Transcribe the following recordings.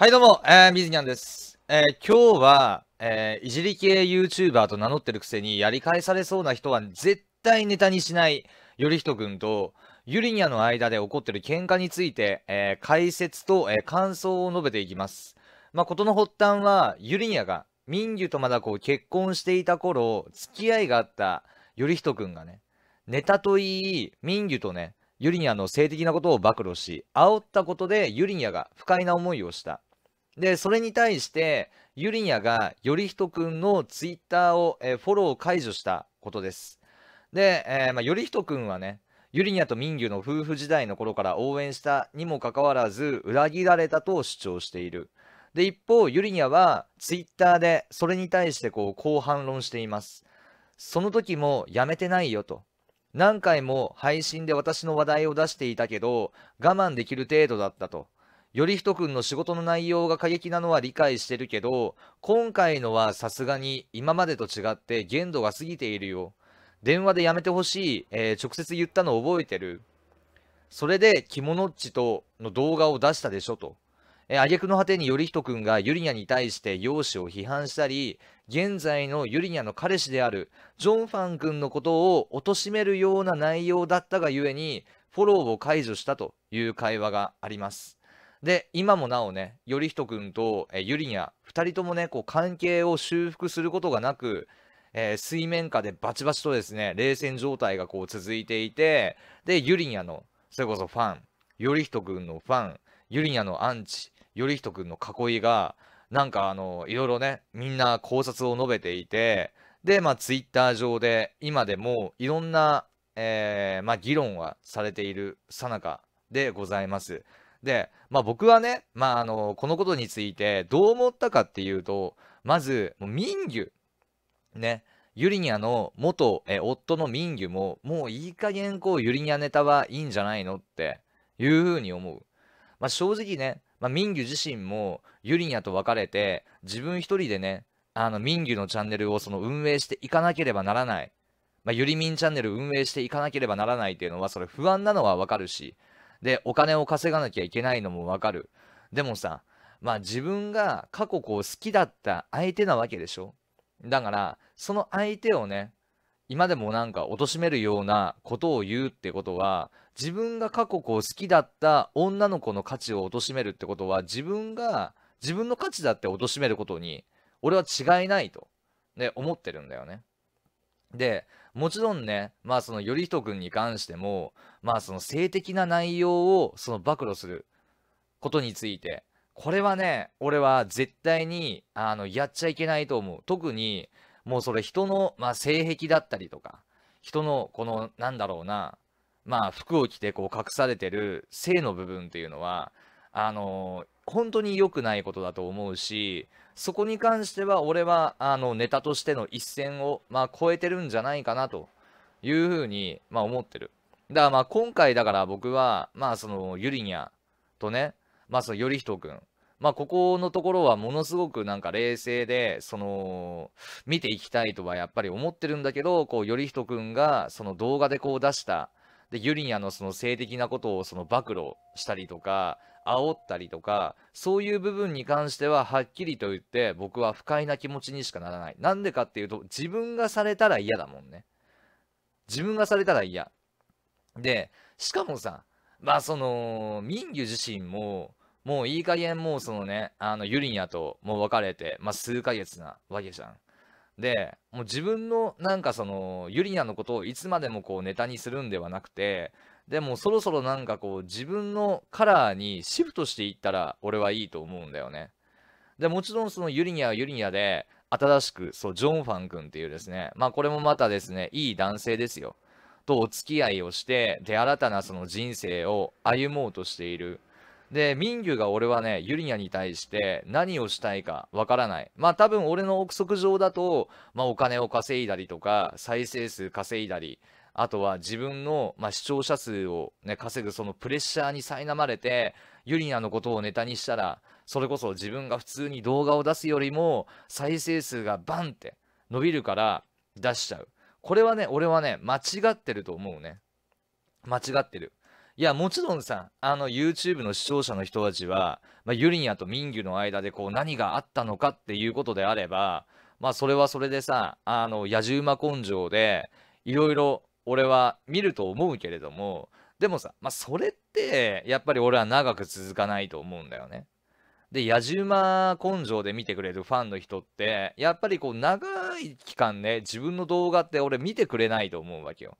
はいどうも、えー、みずにゃんです。えー、今日は、えー、いじり系 YouTuber と名乗ってるくせにやり返されそうな人は絶対ネタにしないよりひとくんとゆりにゃの間で起こってる喧嘩について、えー、解説と、えー、感想を述べていきます。まあ、ことの発端はゆりにゃが民ュとまだこう結婚していた頃付き合いがあったよりひとくんがねネタといい民ュとねユリニアの性的なことを暴露し、煽ったことでユリニアが不快な思いをした。で、それに対して、ユリヤが、頼り君とくんのツイッターを、えー、フォロー解除したことです。で、えー、まあ、よりくんはね、ユリニャとミンギュの夫婦時代の頃から応援したにもかかわらず、裏切られたと主張している。で、一方、ユリニャは、ツイッターで、それに対してこう、こう反論しています。その時も、やめてないよと。何回も配信で私の話題を出していたけど、我慢できる程度だったと。頼仁君の仕事の内容が過激なのは理解してるけど、今回のはさすがに今までと違って限度が過ぎているよ。電話でやめてほしい、えー、直接言ったの覚えてる。それで、着物っちとの動画を出したでしょと。え挙句の果てに頼仁君がユリニャに対して容姿を批判したり、現在のユリニャの彼氏であるジョンファン君のことを貶めるような内容だったがゆえに、フォローを解除したという会話があります。で、今もなおね、頼仁君と、ゆりにゃ、2人ともね、こう関係を修復することがなく、えー、水面下でバチバチとですね、冷戦状態がこう続いていて、で、ゆりにゃの、それこそファン、頼仁君のファン、ゆりにゃのアンチ、頼仁君の囲いが、なんかあの、いろいろね、みんな考察を述べていて、で、まあ、ツイッター上で、今でもいろんな、えー、まあ、議論はされているさなかでございます。で、まあ、僕はね、まあ、あのこのことについてどう思ったかっていうとまず民牛ねユリニアの元え夫の民牛ももういい加減こうユリニアネタはいいんじゃないのっていうふうに思う、まあ、正直ね、まあ、民牛自身もユリニアと別れて自分一人でねあの民牛のチャンネルをその運営していかなければならないまあ、ユリミンチャンネル運営していかなければならないっていうのは、それ不安なのはわかるし、で、お金を稼がなきゃいけないのもわかる。でもさ、まあ自分が過去こう好きだった相手なわけでしょだから、その相手をね、今でもなんか貶めるようなことを言うってことは、自分が過去こう好きだった女の子の価値を貶めるってことは、自分が、自分の価値だって貶めることに、俺は違いないと、ね、思ってるんだよね。で、もちろんね、まあその頼仁君に関しても、まあその性的な内容をその暴露することについて、これはね、俺は絶対に、あの、やっちゃいけないと思う。特に、もうそれ人の、まあ性癖だったりとか、人のこの、なんだろうな、まあ服を着てこう隠されてる性の部分っていうのは、あのー本当に良くないことだと思うし、そこに関しては俺はあのネタとしての一線を、まあ、超えてるんじゃないかなというふうに、まあ、思ってる。だからまあ今回だから僕は、まあそのゆりにゃとね、まあその頼人くん、まあここのところはものすごくなんか冷静で、その、見ていきたいとはやっぱり思ってるんだけど、こう頼人くんがその動画でこう出した、でユリアのその性的なことをその暴露したりとか煽ったりとかそういう部分に関してははっきりと言って僕は不快な気持ちにしかならないなんでかっていうと自分がされたら嫌だもんね自分がされたら嫌でしかもさまあその民ュ自身ももういい加減もうそのねあのユリニアともう別れてまあ数ヶ月なわけじゃんでもう自分のなんかそのユリナのことをいつまでもこうネタにするんではなくてでもそろそろなんかこう自分のカラーにシフトしていったら俺はいいと思うんだよね。でもちろんそのユリニアはユリニアで新しくそうジョン・ファン君っていうですねまあこれもまたですねいい男性ですよとお付き合いをしてで新たなその人生を歩もうとしているで、民牛が俺はね、ユリアに対して何をしたいかわからない。まあ多分俺の憶測上だと、まあお金を稼いだりとか、再生数稼いだり、あとは自分の、まあ、視聴者数を、ね、稼ぐそのプレッシャーに苛まれて、ユリナのことをネタにしたら、それこそ自分が普通に動画を出すよりも、再生数がバンって伸びるから出しちゃう。これはね、俺はね、間違ってると思うね。間違ってる。いや、もちろんさ、あの YouTube の視聴者の人たちは、まあ、ユリニアとミンギュの間でこう何があったのかっていうことであれば、まあそれはそれでさ、あの、野じ馬根性で、いろいろ俺は見ると思うけれども、でもさ、まあそれって、やっぱり俺は長く続かないと思うんだよね。で、野じ馬根性で見てくれるファンの人って、やっぱりこう長い期間ね、自分の動画って俺見てくれないと思うわけよ。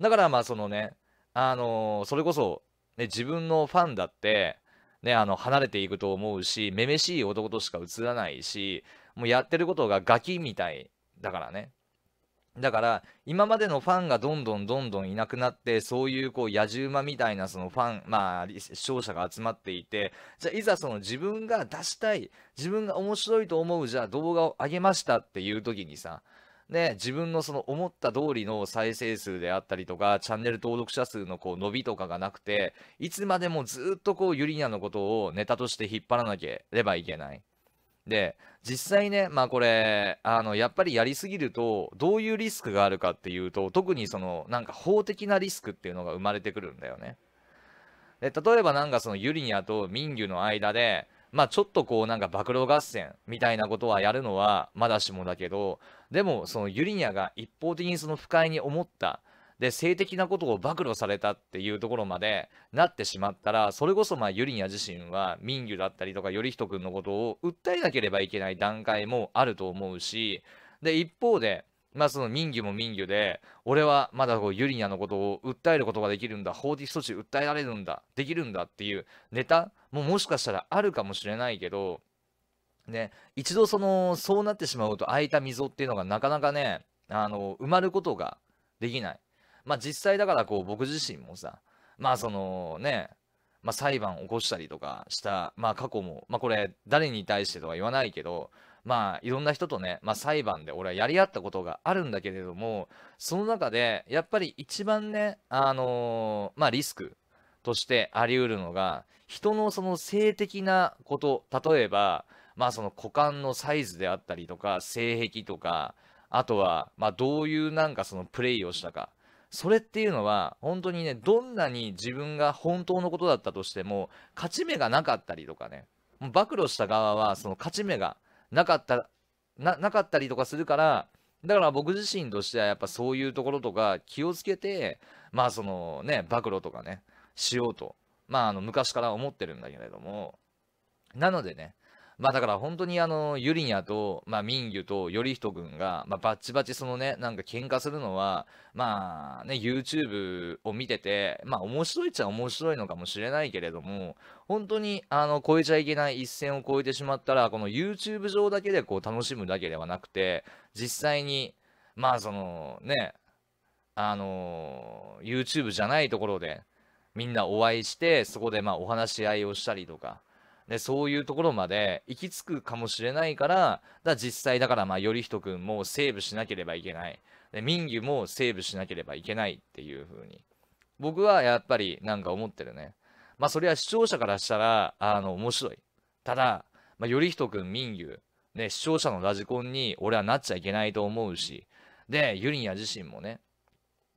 だからまあそのね、あのそれこそ、ね、自分のファンだって、ね、あの離れていくと思うし、めめしい男としか映らないし、もうやってることがガキみたいだからね。だから、今までのファンがどんどんどんどんいなくなって、そういうこう野獣馬みたいなそのファン、まあ、視聴者が集まっていて、じゃあいざその自分が出したい、自分が面白いと思う、じゃあ動画を上げましたっていう時にさ、ね、自分のその思った通りの再生数であったりとか、チャンネル登録者数のこう伸びとかがなくて、いつまでもずっとこうユリナのことをネタとして引っ張らなければいけない。で、実際ね、まあこれ、あの、やっぱりやりすぎると、どういうリスクがあるかっていうと、特にその、なんか法的なリスクっていうのが生まれてくるんだよね。で、例えばなんかそのユリニアとミンギュの間で、まあちょっとこうなんか暴露合戦みたいなことはやるのはまだしもだけど、でもそのユリニアが一方的にその不快に思った、で性的なことを暴露されたっていうところまでなってしまったらそれこそまあユリニア自身は民ユだったりとか頼仁君のことを訴えなければいけない段階もあると思うしで一方でまあその民魚も民魚で、俺はまだこうユリニアのことを訴えることができるんだ、法的措置訴えられるんだ、できるんだっていうネタももしかしたらあるかもしれないけど、ね、一度その、そうなってしまうと空いた溝っていうのがなかなかね、あの、埋まることができない。まあ実際だからこう僕自身もさ、まあそのね、まあ、裁判を起こしたりとかした、まあ過去も、まあこれ誰に対してとは言わないけど、まあいろんな人とね、まあ、裁判で俺はやり合ったことがあるんだけれどもその中でやっぱり一番ねあのー、まあリスクとしてあり得るのが人のその性的なこと例えばまあその股間のサイズであったりとか性癖とかあとはまあどういうなんかそのプレイをしたかそれっていうのは本当にねどんなに自分が本当のことだったとしても勝ち目がなかったりとかね暴露した側はその勝ち目がなかったななかったりとかするからだから僕自身としてはやっぱそういうところとか気をつけてまあそのね暴露とかねしようとまああの昔から思ってるんだけれどもなのでねまあだから本当にあの、ユリニャと、まあミンギュと頼仁君が、まあバッチバチそのね、なんか喧嘩するのは、まあね、YouTube を見てて、まあ面白いっちゃ面白いのかもしれないけれども、本当にあの、超えちゃいけない一線を越えてしまったら、この YouTube 上だけでこう楽しむだけではなくて、実際に、まあそのね、あの YouTube じゃないところで、みんなお会いして、そこでまあお話し合いをしたりとか、ね、そういうところまで行き着くかもしれないから、だ実際だからまあ、頼仁君もセーブしなければいけない。で、民儀もセーブしなければいけないっていう風に。僕はやっぱりなんか思ってるね。まあ、それは視聴者からしたら、あの、面白い。ただ、まあ、頼仁君、民儀、ね、視聴者のラジコンに俺はなっちゃいけないと思うし、で、ユリニア自身もね、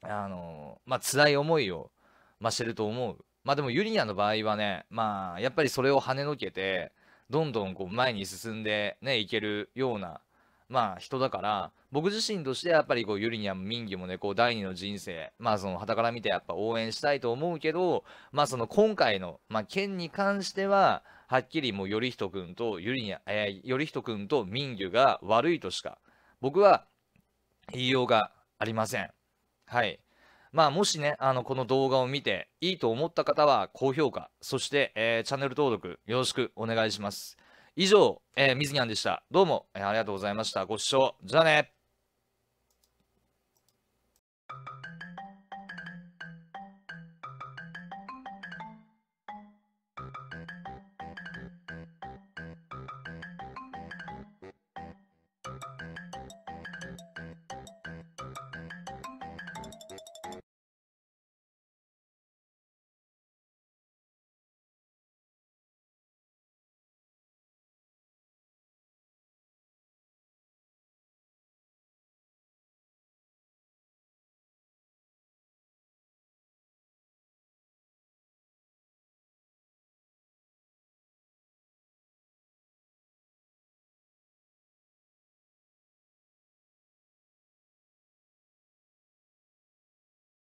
あの、まあ、辛い思いを、まあ、してると思う。まあでもユリアの場合はね、まあやっぱりそれを跳ねのけて、どんどんこう前に進んでね、いけるような、まあ人だから、僕自身としてやっぱりこうユリニアも民義もね、こう第二の人生、まあその旗から見てやっぱ応援したいと思うけど、まあその今回の、まあ件に関しては、はっきりもう頼仁君とユリニア、えー、頼仁君と民義が悪いとしか、僕は言いようがありません。はい。まあ、もしね、あの、この動画を見て、いいと思った方は、高評価、そして、えー、チャンネル登録、よろしくお願いします。以上、えー、水にゃんでした。どうも、えー、ありがとうございました。ご視聴、じゃあね